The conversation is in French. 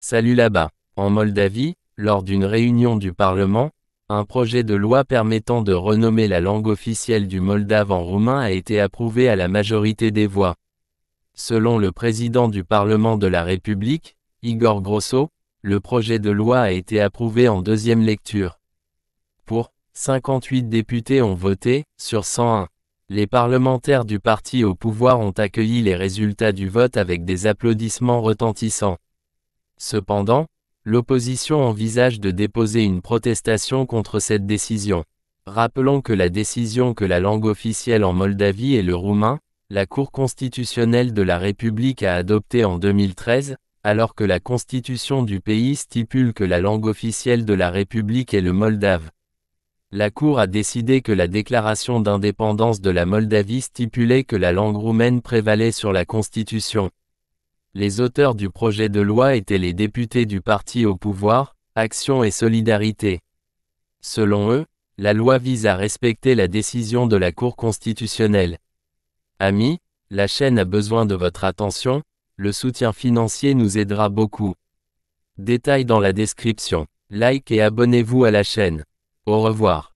Salut là-bas. En Moldavie, lors d'une réunion du Parlement, un projet de loi permettant de renommer la langue officielle du moldave en roumain a été approuvé à la majorité des voix. Selon le président du Parlement de la République, Igor Grosso, le projet de loi a été approuvé en deuxième lecture. Pour, 58 députés ont voté, sur 101. Les parlementaires du parti au pouvoir ont accueilli les résultats du vote avec des applaudissements retentissants. Cependant, l'opposition envisage de déposer une protestation contre cette décision. Rappelons que la décision que la langue officielle en Moldavie est le roumain, la Cour constitutionnelle de la République a adoptée en 2013, alors que la constitution du pays stipule que la langue officielle de la République est le moldave. La Cour a décidé que la déclaration d'indépendance de la Moldavie stipulait que la langue roumaine prévalait sur la constitution. Les auteurs du projet de loi étaient les députés du parti au pouvoir, Action et Solidarité. Selon eux, la loi vise à respecter la décision de la Cour constitutionnelle. Amis, la chaîne a besoin de votre attention, le soutien financier nous aidera beaucoup. Détails dans la description. Like et abonnez-vous à la chaîne. Au revoir.